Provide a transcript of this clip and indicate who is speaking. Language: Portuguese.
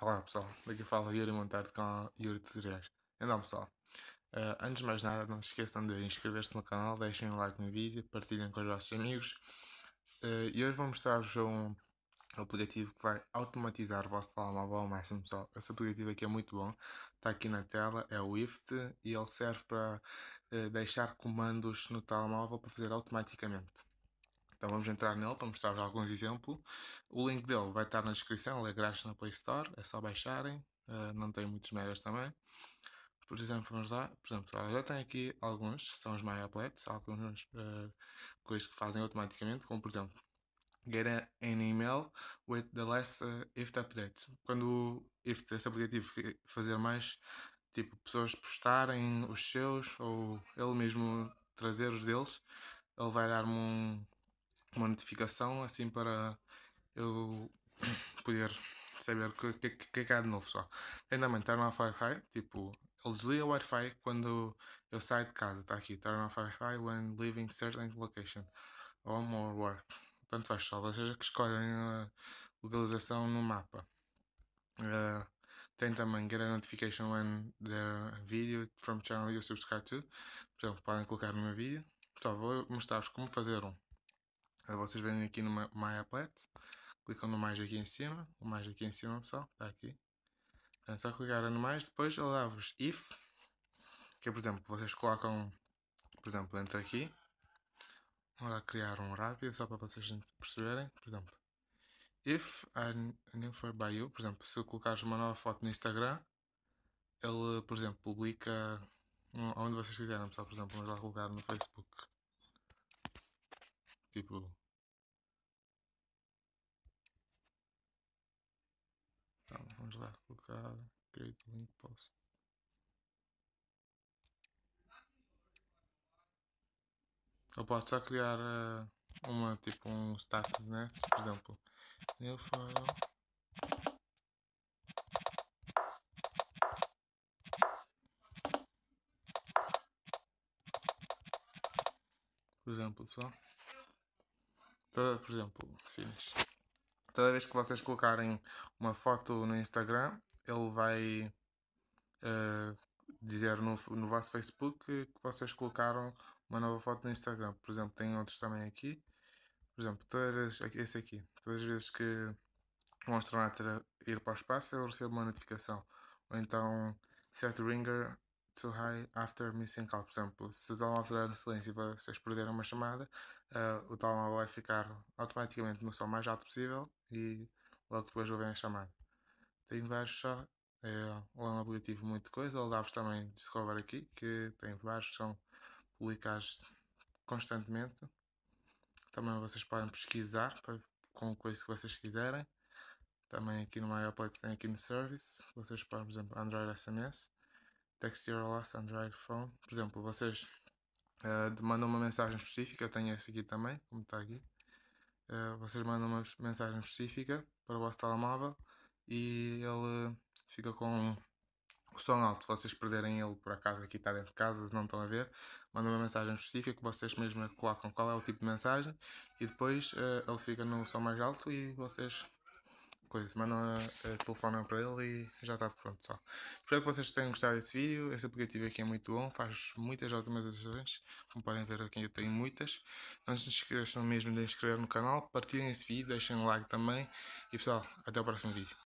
Speaker 1: Olá pessoal, daqui fala Yuri Montardo com Yuri Tutoriais. Então pessoal, uh, antes de mais nada não se esqueçam de inscrever-se no canal, deixem um like no vídeo, partilhem com os vossos amigos. Uh, e hoje vou mostrar-vos um aplicativo que vai automatizar o vosso telemóvel ao máximo pessoal. Esse aplicativo aqui é muito bom, está aqui na tela, é o IFT e ele serve para uh, deixar comandos no telemóvel para fazer automaticamente. Então vamos entrar nele para mostrar-vos alguns exemplos. O link dele vai estar na descrição, ele é grátis na Play Store, é só baixarem, uh, não tem muitos megas também. Por exemplo, vamos lá, por exemplo, já tenho aqui alguns, são os My Applets, algumas uh, coisas que fazem automaticamente, como por exemplo, get an email with the last uh, eh, if update. Quando o esse aplicativo fazer mais, tipo, pessoas postarem os seus ou ele mesmo trazer os deles, ele vai dar-me um, uma notificação assim para eu poder saber o que, que, que, que é há de novo só. Também turn off Wi-Fi, tipo, ele desliga o Wi-Fi quando eu saio de casa, está aqui, turn off Wi-Fi when leaving certain location, home or work. Tanto faz só, seja é que escolhem a localização no mapa. Uh, tem também get a notification when their video from channel you subscribe to. Por exemplo, podem colocar no meu vídeo. Então, vou mostrar-vos como fazer um vocês vêm aqui no My Applet, clicam no mais aqui em cima, o mais aqui em cima, pessoal, está aqui. É só clicar no mais, depois ele dá-vos if, que é, por exemplo, vocês colocam, por exemplo, entre aqui, vamos lá criar um rápido, só para vocês perceberem, por exemplo, if I knew for by you, por exemplo, se colocares uma nova foto no Instagram, ele, por exemplo, publica onde vocês quiserem, pessoal, por exemplo, vamos lá colocar no Facebook, tipo, vamos lá colocar create link post. Eu posso só criar uh, uma, tipo um status, né? Por exemplo, new file. Por exemplo, só, tá, Por exemplo, finish toda vez que vocês colocarem uma foto no Instagram, ele vai uh, dizer no, no vosso Facebook que vocês colocaram uma nova foto no Instagram. Por exemplo, tem outros também aqui. Por exemplo, todas, esse aqui. Todas as vezes que um astronauta ir para o espaço, eu recebo uma notificação. Ou então, Seth Ringer to high after missing call. Por exemplo, se o telemóvel alterar no silêncio e vocês perderam uma chamada, uh, o telemóvel vai ficar automaticamente no som mais alto possível e logo depois ouvem a chamada. Tem vários só. É, é um aplicativo muito coisa. Ele dá-vos também Discover aqui, que tem vários que são publicados constantemente. Também vocês podem pesquisar para, com coisas que vocês quiserem. Também aqui no MyApplet tem aqui no Service. Vocês podem, por exemplo, Android SMS. Text Your Last Android Phone. Por exemplo, vocês uh, mandam uma mensagem específica, eu tenho essa aqui também, como está aqui. Uh, vocês mandam uma mensagem específica para o vosso telemóvel e ele fica com o som alto. Se vocês perderem ele por acaso aqui está dentro de casa, não estão a ver, mandam uma mensagem específica que vocês mesmos colocam qual é o tipo de mensagem e depois uh, ele fica no som mais alto e vocês coisa manda semana uh, para ele e já está pronto só. Espero que vocês tenham gostado desse vídeo. Esse aplicativo aqui é muito bom, faz muitas automatizações, como podem ver aqui eu tenho muitas. Não se esqueçam mesmo de inscrever no canal, partilhem esse vídeo, deixem um like também e pessoal, até o próximo vídeo.